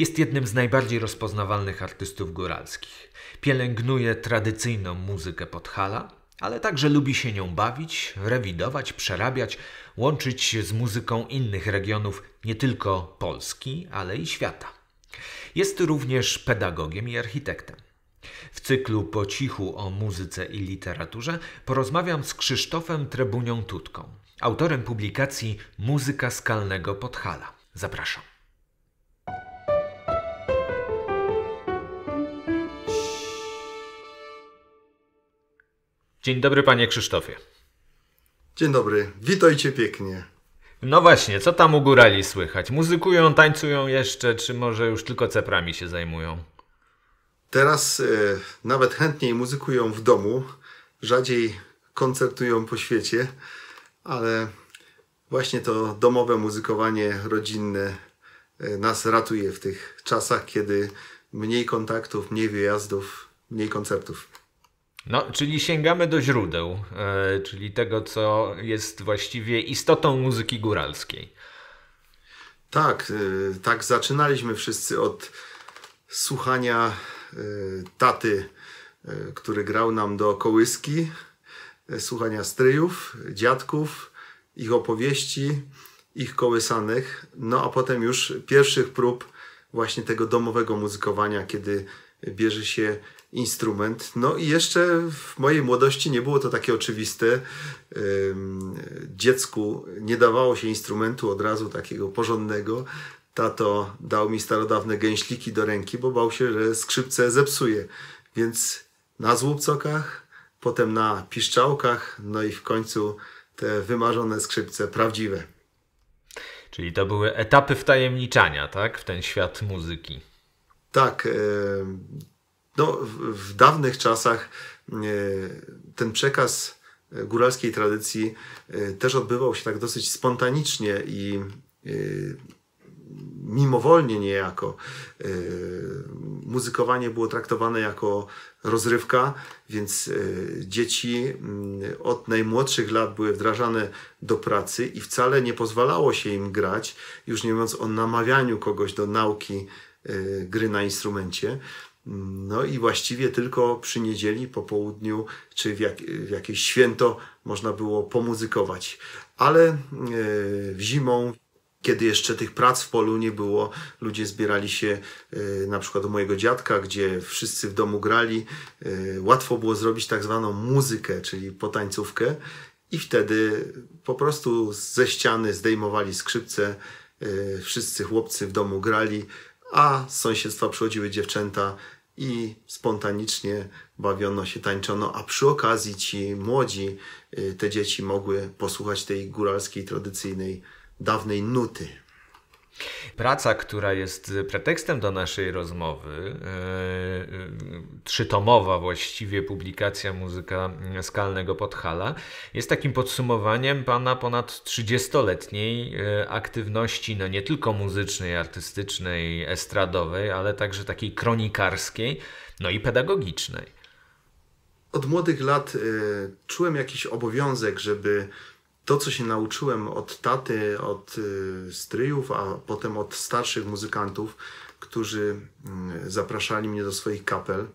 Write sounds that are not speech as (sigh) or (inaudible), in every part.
Jest jednym z najbardziej rozpoznawalnych artystów góralskich. Pielęgnuje tradycyjną muzykę Podhala, ale także lubi się nią bawić, rewidować, przerabiać, łączyć z muzyką innych regionów nie tylko Polski, ale i świata. Jest również pedagogiem i architektem. W cyklu Po cichu o muzyce i literaturze porozmawiam z Krzysztofem Trebunią Tutką, autorem publikacji Muzyka Skalnego Podhala. Zapraszam. Dzień dobry, panie Krzysztofie. Dzień dobry, witajcie pięknie. No właśnie, co tam u górali słychać? Muzykują, tańcują jeszcze, czy może już tylko ceprami się zajmują? Teraz e, nawet chętniej muzykują w domu, rzadziej koncertują po świecie, ale właśnie to domowe muzykowanie rodzinne e, nas ratuje w tych czasach, kiedy mniej kontaktów, mniej wyjazdów, mniej koncertów. No, czyli sięgamy do źródeł, e, czyli tego, co jest właściwie istotą muzyki góralskiej. Tak, e, tak zaczynaliśmy wszyscy od słuchania e, taty, który grał nam do kołyski, słuchania stryjów, dziadków, ich opowieści, ich kołysanych, no a potem już pierwszych prób właśnie tego domowego muzykowania, kiedy bierze się instrument. No i jeszcze w mojej młodości nie było to takie oczywiste. Dziecku nie dawało się instrumentu od razu takiego porządnego. Tato dał mi starodawne gęśliki do ręki, bo bał się, że skrzypce zepsuje. Więc na złupcokach, potem na piszczałkach, no i w końcu te wymarzone skrzypce prawdziwe. Czyli to były etapy wtajemniczania, tak, w ten świat muzyki. Tak, no, w, w dawnych czasach e, ten przekaz e, góralskiej tradycji e, też odbywał się tak dosyć spontanicznie i mimowolnie niejako. Muzykowanie było traktowane jako rozrywka, więc dzieci mm, od najmłodszych lat były wdrażane do pracy i wcale nie pozwalało się im grać, już nie mówiąc o namawianiu kogoś do nauki gry na instrumencie. No i właściwie tylko przy niedzieli, po południu, czy w, jak, w jakieś święto można było pomuzykować. Ale yy, zimą kiedy jeszcze tych prac w polu nie było, ludzie zbierali się e, na przykład u mojego dziadka, gdzie wszyscy w domu grali. E, łatwo było zrobić tak zwaną muzykę, czyli potańcówkę, i wtedy po prostu ze ściany zdejmowali skrzypce. Wszyscy chłopcy w domu grali, a z sąsiedztwa przychodziły dziewczęta i spontanicznie bawiono się, tańczono, a przy okazji ci młodzi, y, te dzieci mogły posłuchać tej góralskiej, tradycyjnej, dawnej nuty. Praca, która jest pretekstem do naszej rozmowy, e, e, trzytomowa właściwie publikacja muzyka skalnego Podhala, jest takim podsumowaniem pana ponad 30-letniej e, aktywności, no nie tylko muzycznej, artystycznej, estradowej, ale także takiej kronikarskiej, no i pedagogicznej. Od młodych lat y, czułem jakiś obowiązek, żeby to, co się nauczyłem od taty, od y, stryjów, a potem od starszych muzykantów, którzy mm, zapraszali mnie do swoich kapel,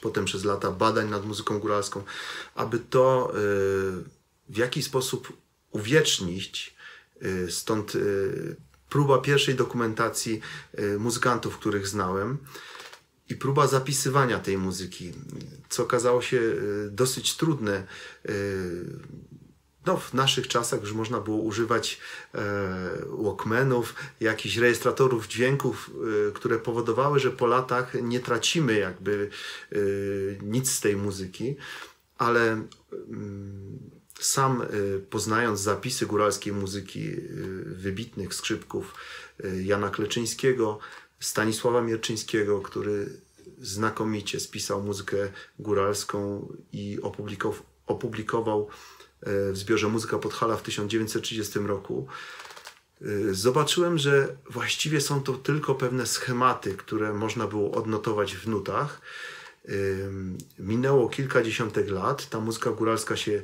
potem przez lata badań nad muzyką góralską, aby to y, w jakiś sposób uwiecznić. Y, stąd próba pierwszej dokumentacji muzykantów, których znałem i próba zapisywania tej muzyki, co okazało się dosyć trudne no, w naszych czasach już można było używać e, walkmanów, jakichś rejestratorów dźwięków, e, które powodowały, że po latach nie tracimy jakby e, nic z tej muzyki, ale mm, sam e, poznając zapisy góralskiej muzyki e, wybitnych skrzypków e, Jana Kleczyńskiego, Stanisława Mierczyńskiego, który znakomicie spisał muzykę góralską i opublikował E, w zbiorze Muzyka Podhala w 1930 roku, e, zobaczyłem, że właściwie są to tylko pewne schematy, które można było odnotować w nutach. E, minęło kilkadziesiątek lat, ta muzyka góralska się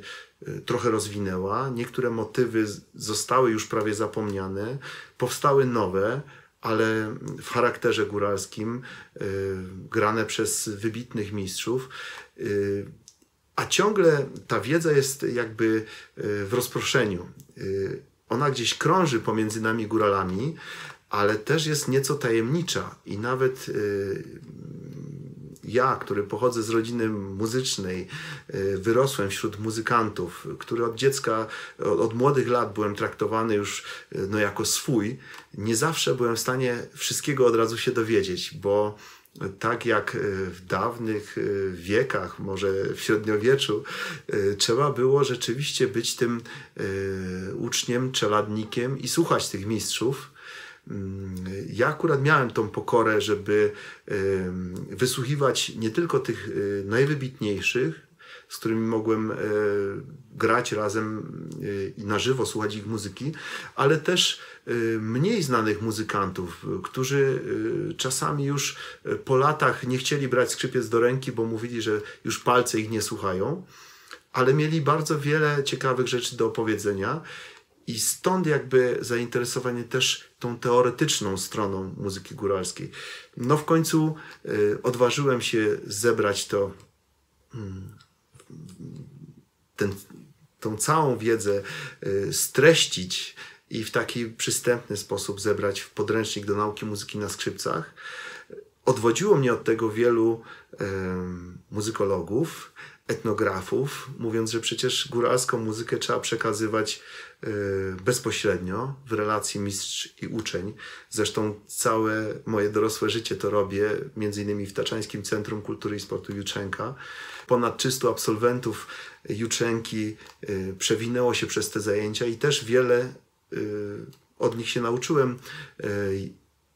trochę rozwinęła, niektóre motywy zostały już prawie zapomniane, powstały nowe, ale w charakterze góralskim, grane przez wybitnych mistrzów a ciągle ta wiedza jest jakby e, w rozproszeniu. E, ona gdzieś krąży pomiędzy nami góralami, ale też jest nieco tajemnicza i nawet e, ja, który pochodzę z rodziny muzycznej, wyrosłem wśród muzykantów, który od dziecka, od młodych lat byłem traktowany już no, jako swój, nie zawsze byłem w stanie wszystkiego od razu się dowiedzieć, bo tak jak e, w dawnych e, wiekach, może w średniowieczu, e, trzeba było rzeczywiście być tym uczniem, czeladnikiem i słuchać tych mistrzów. Mm, ja akurat miałem tą pokorę, żeby wysłuchiwać nie tylko tych najwybitniejszych, z którymi mogłem e, grać razem e, i na żywo słuchać ich muzyki, ale też e, mniej znanych muzykantów, którzy czasami już po latach nie chcieli brać skrzypiec do ręki, bo mówili, że już palce ich nie słuchają, ale mieli bardzo wiele ciekawych rzeczy do opowiedzenia. I stąd jakby zainteresowanie też tą teoretyczną stroną muzyki góralskiej. No w końcu y, odważyłem się zebrać to. Mm, ten, tą całą wiedzę y, streścić i w taki przystępny sposób zebrać w podręcznik do nauki muzyki na skrzypcach, odwodziło mnie od tego wielu muzykologów, etnografów, mówiąc, że przecież góralską muzykę trzeba przekazywać e, bezpośrednio w relacji mistrz i uczeń. Zresztą całe moje dorosłe życie to robię, między innymi w Taczańskim Centrum Kultury i Sportu Juczenka. Ponad 300 absolwentów Juczenki e, przewinęło się przez te zajęcia i też wiele e, od nich się nauczyłem,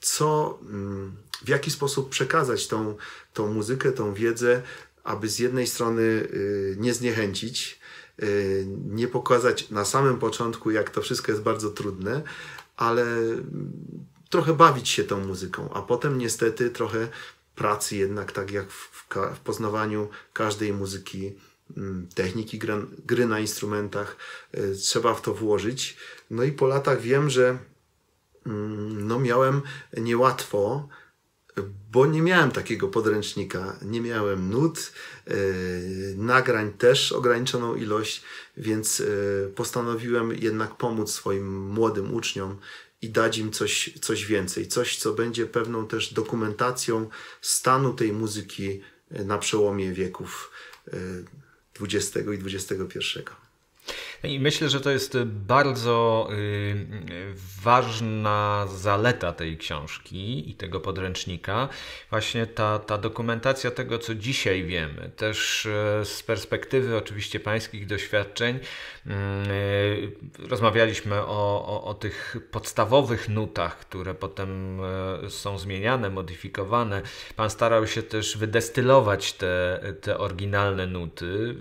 co, mm, w jaki sposób przekazać tą, tą muzykę, tą wiedzę aby z jednej strony y, nie zniechęcić, y, nie pokazać na samym początku, jak to wszystko jest bardzo trudne, ale trochę bawić się tą muzyką, a potem niestety trochę pracy jednak, tak jak w, w poznawaniu każdej muzyki, mm, techniki gry, gry na instrumentach, y, trzeba w to włożyć. No i po latach wiem, że mm, no miałem niełatwo, bo nie miałem takiego podręcznika, nie miałem nut, yy, nagrań też ograniczoną ilość, więc e, postanowiłem jednak pomóc swoim młodym uczniom i dać im coś, coś więcej, coś, co będzie pewną też dokumentacją stanu tej muzyki e, na przełomie wieków XX i XXI. I myślę, że to jest bardzo y, ważna zaleta tej książki i tego podręcznika. Właśnie ta, ta dokumentacja tego, co dzisiaj wiemy, też y, z perspektywy oczywiście pańskich doświadczeń, Mm, y, rozmawialiśmy o, o, o, tych podstawowych nutach, które potem e, są zmieniane, modyfikowane. Pan starał się też wydestylować te, te oryginalne nuty,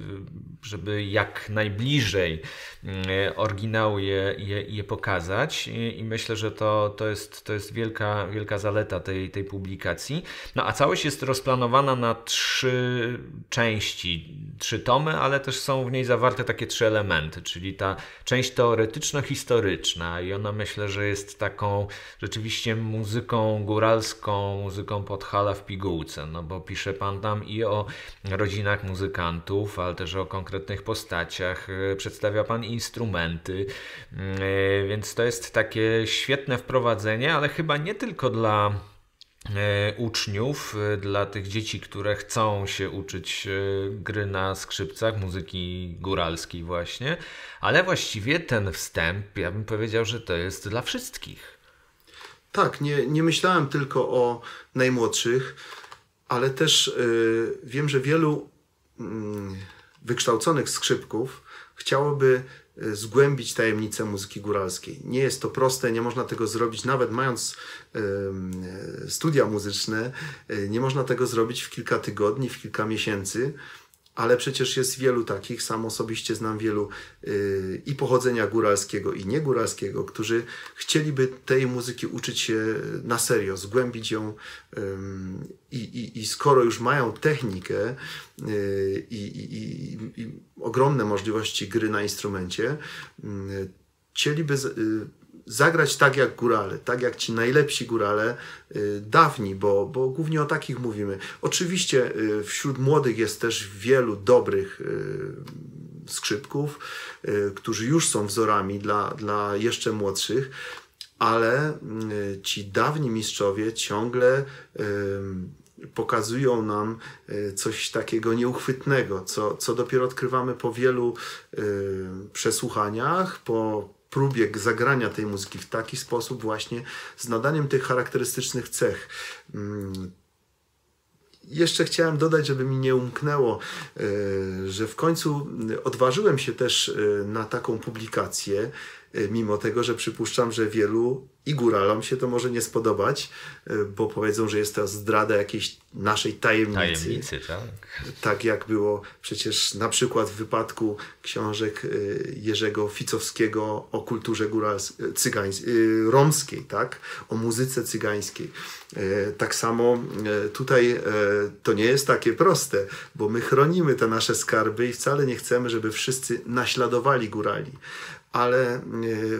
żeby jak najbliżej mm, e, oryginału je, je, je pokazać. I, I, myślę, że to, to jest, to jest wielka, wielka zaleta tej, tej publikacji. No a całość jest rozplanowana na trzy części, trzy tomy, ale też są w niej zawarte takie trzy elementy elementy, czyli ta część teoretyczno-historyczna i ona myślę, że jest taką rzeczywiście muzyką góralską, muzyką podchala w pigułce, no bo pisze pan tam i o rodzinach muzykantów, ale też o konkretnych postaciach, e, przedstawia pan instrumenty, mm, e, więc to jest takie świetne wprowadzenie, ale chyba nie tylko dla E, uczniów, e, dla tych dzieci, które chcą się uczyć e, gry na skrzypcach, muzyki góralskiej, właśnie. Ale właściwie ten wstęp, ja bym powiedział, że to jest dla wszystkich. Tak, nie, nie myślałem tylko o najmłodszych, ale też yy, wiem, że wielu yy, wykształconych skrzypków chciałoby Y, zgłębić tajemnicę muzyki góralskiej. Nie jest to proste, nie można tego zrobić, nawet mając studia muzyczne, y, nie można tego zrobić w kilka tygodni, w kilka miesięcy ale przecież jest wielu takich, sam osobiście znam wielu yy, i pochodzenia góralskiego, i niegóralskiego, którzy chcieliby tej muzyki uczyć się na serio, zgłębić ją. Yy, i, I, skoro już mają technikę yy, i, i ogromne możliwości gry na instrumencie, y, chcieliby y, zagrać tak jak górale, tak jak ci najlepsi górale y, dawni, bo, bo głównie o takich mówimy. Oczywiście y, wśród młodych jest też wielu dobrych y, skrzypków, którzy już są wzorami dla, dla jeszcze młodszych, ale ci dawni mistrzowie ciągle pokazują nam coś takiego nieuchwytnego, co, co dopiero odkrywamy po wielu przesłuchaniach, po próbie zagrania tej muzyki w taki sposób właśnie z nadaniem tych charakterystycznych cech. Mm. Jeszcze chciałem dodać, żeby mi nie umknęło, e, że w końcu e, odważyłem się też e, na taką publikację, mimo tego, że przypuszczam, że wielu i góralom się to może nie spodobać, y, bo powiedzą, że jest to zdrada jakiejś naszej tajemnicy. Tajemnicy, tak. Tak jak było przecież na przykład w wypadku książek y, Jerzego Ficowskiego o kulturze y, romskiej, tak? o muzyce cygańskiej. Tak samo tutaj to nie jest takie proste, bo my chronimy te nasze skarby i wcale nie chcemy, żeby wszyscy naśladowali górali. Ale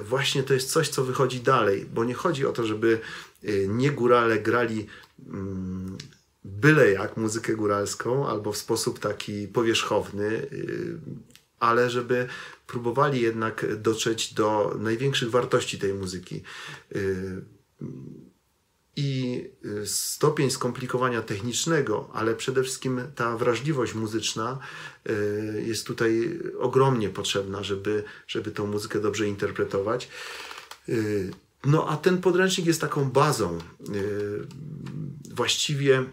właśnie to jest coś, co wychodzi dalej, bo nie chodzi o to, żeby y, nie górale grali mm, byle jak muzykę góralską albo w sposób taki powierzchowny, y, ale żeby próbowali jednak dotrzeć do największych wartości tej muzyki. Y, I stopień skomplikowania technicznego, ale przede wszystkim ta wrażliwość muzyczna jest tutaj ogromnie potrzebna, żeby, żeby tą muzykę dobrze interpretować. No a ten podręcznik jest taką bazą. Y, właściwie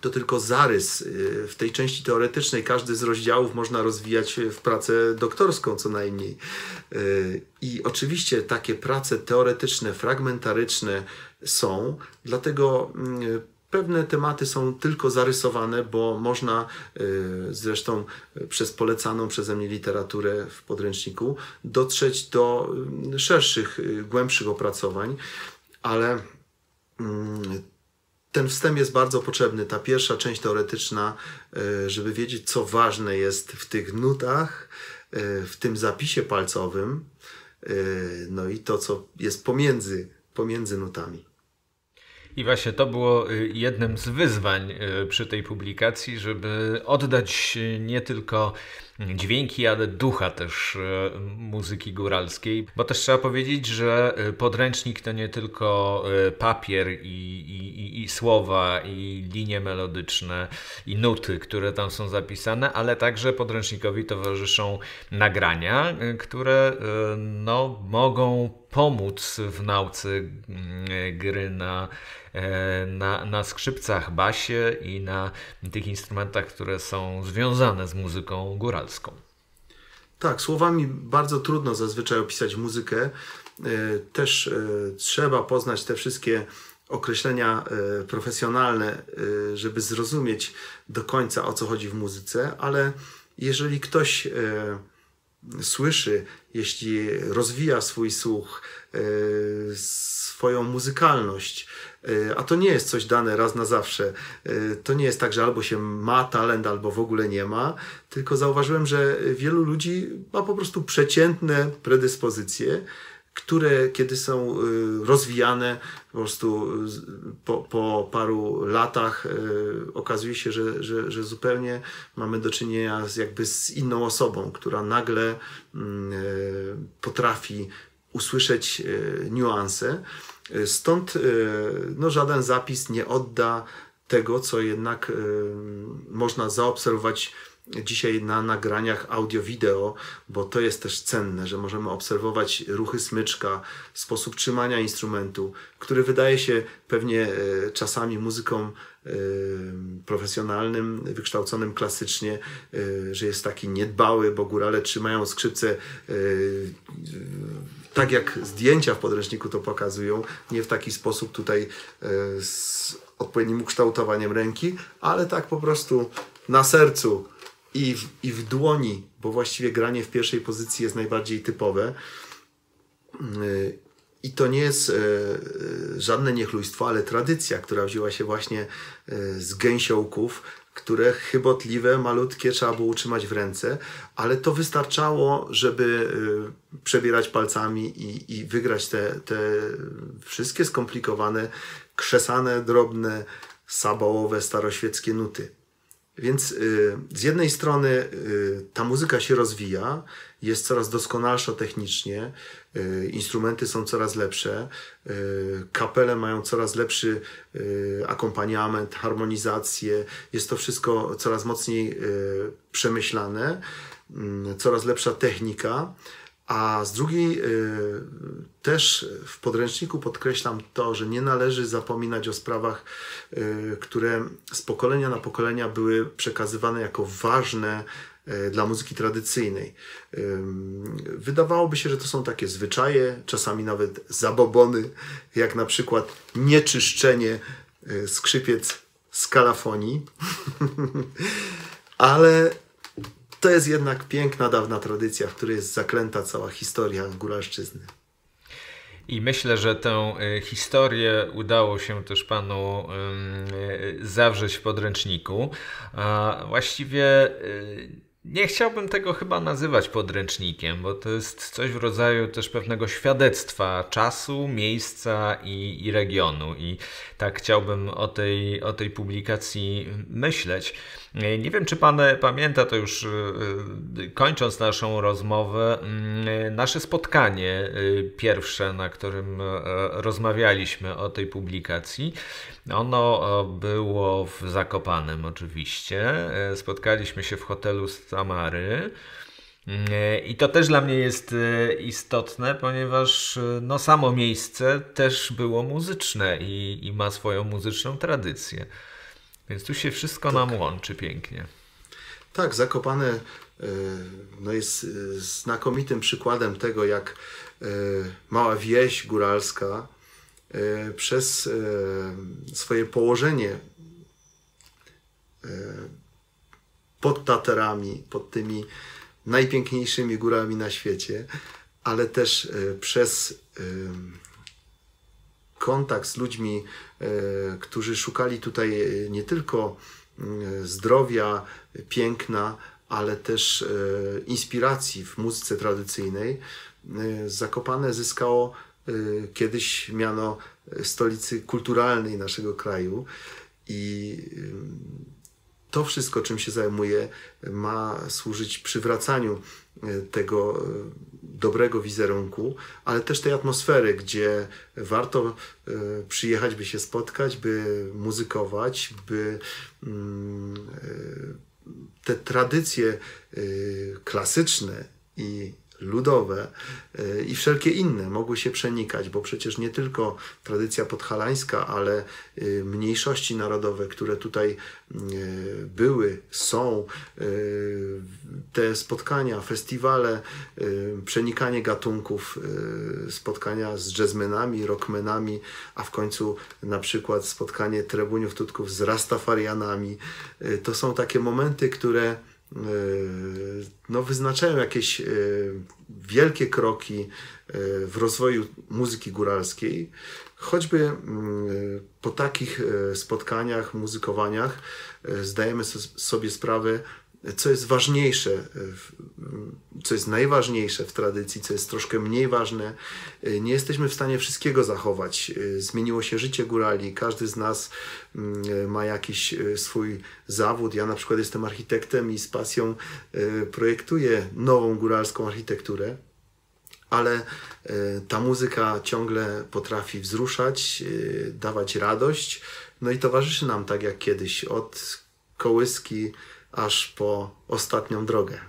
to tylko zarys. Y, w tej części teoretycznej każdy z rozdziałów można rozwijać w pracę doktorską co najmniej. Y, I oczywiście takie prace teoretyczne, fragmentaryczne są, dlatego mm, Pewne tematy są tylko zarysowane, bo można e, zresztą e, przez polecaną przeze mnie literaturę w podręczniku dotrzeć do mm, szerszych, e, głębszych opracowań, ale mm, ten wstęp jest bardzo potrzebny, ta pierwsza część teoretyczna, żeby wiedzieć, co ważne jest w tych nutach, w tym zapisie palcowym, no i to, co jest pomiędzy, pomiędzy nutami. I właśnie to było y, jednym z wyzwań y, przy tej publikacji, żeby oddać nie tylko dźwięki, ale ducha też e, muzyki góralskiej. Bo też trzeba powiedzieć, że e, podręcznik to nie tylko e, papier i, i, i, i słowa, i linie melodyczne, i nuty, które tam są zapisane, ale także podręcznikowi towarzyszą nagrania, które no, mogą pomóc w nauce gry na, na, na skrzypcach, basie i na tych instrumentach, które są związane z muzyką góralską. Tak, słowami bardzo trudno zazwyczaj opisać muzykę. E, też e, trzeba poznać te wszystkie określenia e, profesjonalne, żeby zrozumieć do końca o co chodzi w muzyce, ale jeżeli ktoś słyszy, jeśli rozwija swój słuch, e, swoją muzykalność, e, a to nie jest coś dane raz na zawsze. E, to nie jest tak, że albo się ma talent, albo w ogóle nie ma, tylko zauważyłem, że wielu ludzi ma po prostu przeciętne predyspozycje które kiedy są y, rozwijane, po prostu po, po paru latach y, okazuje się, że, że, że, zupełnie mamy do czynienia z, jakby z inną osobą, która nagle mm, y, potrafi usłyszeć niuanse. Stąd no, żaden zapis nie odda tego, co jednak można zaobserwować dzisiaj na nagraniach audio-wideo, bo to jest też cenne, że możemy obserwować ruchy smyczka, sposób trzymania instrumentu, który wydaje się pewnie e, czasami muzykom e, profesjonalnym, wykształconym klasycznie, e, że jest taki niedbały, bo górale trzymają skrzypce tak jak zdjęcia w podręczniku to pokazują, nie w taki sposób tutaj z odpowiednim ukształtowaniem ręki, ale tak po prostu na sercu i w, i w dłoni, bo właściwie granie w pierwszej pozycji jest najbardziej typowe. Y, I to nie jest y, y, żadne niechlujstwo, ale tradycja, która wzięła się właśnie z gęsiołków, które chybotliwe, malutkie trzeba było utrzymać w ręce, ale to wystarczało, żeby przebierać palcami i, i wygrać te, te wszystkie skomplikowane, krzesane, drobne, sabałowe, staroświeckie nuty. Więc y, z jednej strony y, ta muzyka się rozwija, jest coraz doskonalsza technicznie, y, instrumenty są coraz lepsze, kapele mają coraz lepszy akompaniament, harmonizację, jest to wszystko coraz mocniej przemyślane, mm, coraz lepsza technika. A z drugiej y, też w podręczniku podkreślam to, że nie należy zapominać o sprawach, y, które z pokolenia na pokolenia były przekazywane jako ważne y, dla muzyki tradycyjnej. Wydawałoby się, że to są takie zwyczaje, czasami nawet zabobony, jak na przykład nieczyszczenie skrzypiec z kalafonii. (laughs) Ale to jest jednak piękna, dawna tradycja, w której jest zaklęta cała historia góralszczyzny. I myślę, że tę y, historię udało się też panu y, zawrzeć w podręczniku. A właściwie y, nie chciałbym tego chyba nazywać podręcznikiem, bo to jest coś w rodzaju też pewnego świadectwa czasu, miejsca i, i regionu. I tak chciałbym o tej, o tej publikacji myśleć. E, nie wiem, czy pan e, pamięta, to już e, kończąc naszą rozmowę, mm, nasze spotkanie pierwsze, na którym rozmawialiśmy o tej publikacji. Ono było w Zakopanem oczywiście. Spotkaliśmy się w hotelu z Tamary. I to też dla mnie jest istotne, ponieważ no, samo miejsce też było muzyczne i, i ma swoją muzyczną tradycję. Więc tu się wszystko tak. nam łączy pięknie. Tak, Zakopane e, no jest e, znakomitym przykładem tego, jak e, mała wieś góralska przez swoje położenie pod Taterami, pod tymi najpiękniejszymi górami na świecie, ale też przez kontakt z ludźmi, e, którzy szukali tutaj e, nie tylko e, zdrowia, piękna, ale też inspiracji w muzyce tradycyjnej. Zakopane zyskało kiedyś miano stolicy kulturalnej naszego kraju i to wszystko, czym się zajmuje, ma służyć przywracaniu e, tego e, dobrego wizerunku, ale też tej atmosfery, gdzie warto e, przyjechać, by się spotkać, by muzykować, by mm, te tradycje klasyczne i ludowe e, i wszelkie inne mogły się przenikać, bo przecież nie tylko tradycja podhalańska, ale e, mniejszości narodowe, które tutaj e, były, są, te spotkania, festiwale, przenikanie gatunków, spotkania z jazzmenami, rockmenami, a w końcu na przykład spotkanie trebuniów tutków z rastafarianami. To są takie momenty, które E, no, wyznaczają jakieś e, wielkie kroki e, w rozwoju muzyki góralskiej. Choćby mm, po takich spotkaniach, muzykowaniach zdajemy sobie sprawę, co jest ważniejsze, e, mm, co jest najważniejsze w tradycji, co jest troszkę mniej ważne. E, nie jesteśmy w stanie wszystkiego zachować. E, zmieniło się życie górali, każdy z nas mm, ma jakiś swój zawód. Ja na przykład jestem architektem i z pasją projektuję nową góralską architekturę ale ta muzyka ciągle potrafi wzruszać, dawać radość, no i towarzyszy nam tak jak kiedyś od kołyski aż po ostatnią drogę.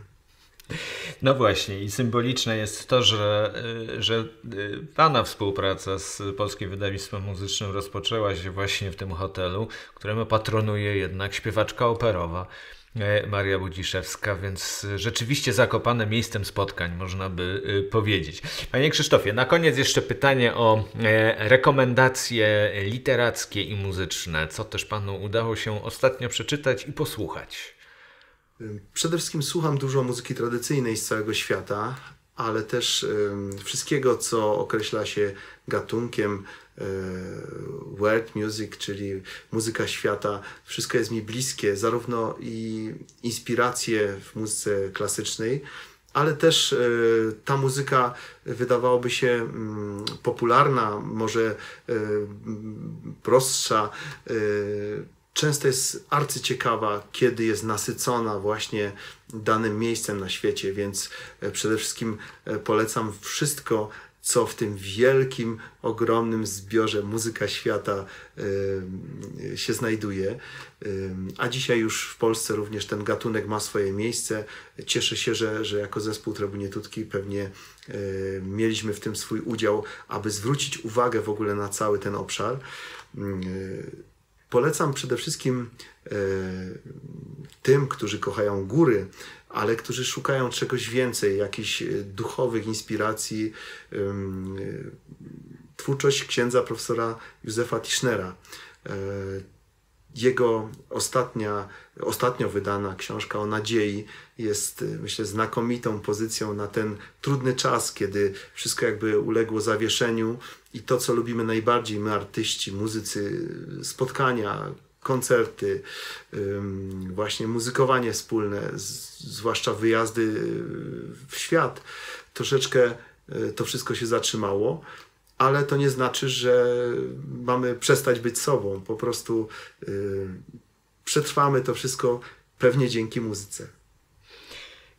No właśnie, i symboliczne jest to, że, y, że y, Pana współpraca z Polskim Wydawnictwem Muzycznym rozpoczęła się właśnie w tym hotelu, któremu patronuje jednak śpiewaczka operowa. E, Maria Budziszewska, więc rzeczywiście zakopane miejscem spotkań, można by y, powiedzieć. Panie Krzysztofie, na koniec jeszcze pytanie o e, rekomendacje literackie i muzyczne. Co też panu udało się ostatnio przeczytać i posłuchać? Przede wszystkim słucham dużo muzyki tradycyjnej z całego świata, ale też wszystkiego, co określa się gatunkiem y, world music, czyli muzyka świata. Wszystko jest mi bliskie, zarówno i inspiracje w muzyce klasycznej, ale też y, ta muzyka wydawałoby się popularna, może y, prostsza często jest arcyciekawa, kiedy jest nasycona właśnie danym miejscem na świecie, więc e, przede wszystkim e, polecam wszystko, co w tym wielkim, ogromnym zbiorze muzyka świata y, się znajduje. Y, a dzisiaj już w Polsce również ten gatunek ma swoje miejsce. Cieszę się, że, że jako zespół Trebunietutki pewnie y, mieliśmy w tym swój udział, aby zwrócić uwagę w ogóle na cały ten obszar. Mm, Polecam przede wszystkim e, tym, którzy kochają góry, ale którzy szukają czegoś więcej, jakichś e, duchowych inspiracji, e, twórczość księdza profesora Józefa Tischnera. E, jego ostatnia, ostatnio wydana książka o nadziei jest, e, myślę, znakomitą pozycją na ten trudny czas, kiedy wszystko jakby uległo zawieszeniu i to, co lubimy najbardziej, my artyści, muzycy, spotkania, koncerty, właśnie muzykowanie wspólne, zwłaszcza wyjazdy y, w świat, troszeczkę y, to wszystko się zatrzymało. Ale to nie znaczy, że mamy przestać być sobą. Po prostu y, przetrwamy to wszystko pewnie dzięki muzyce.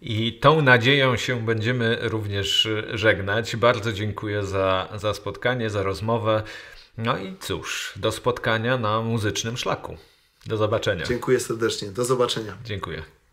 I tą nadzieją się będziemy również żegnać. Bardzo dziękuję za, za spotkanie, za rozmowę. No i cóż, do spotkania na muzycznym szlaku. Do zobaczenia. Dziękuję serdecznie. Do zobaczenia. Dziękuję.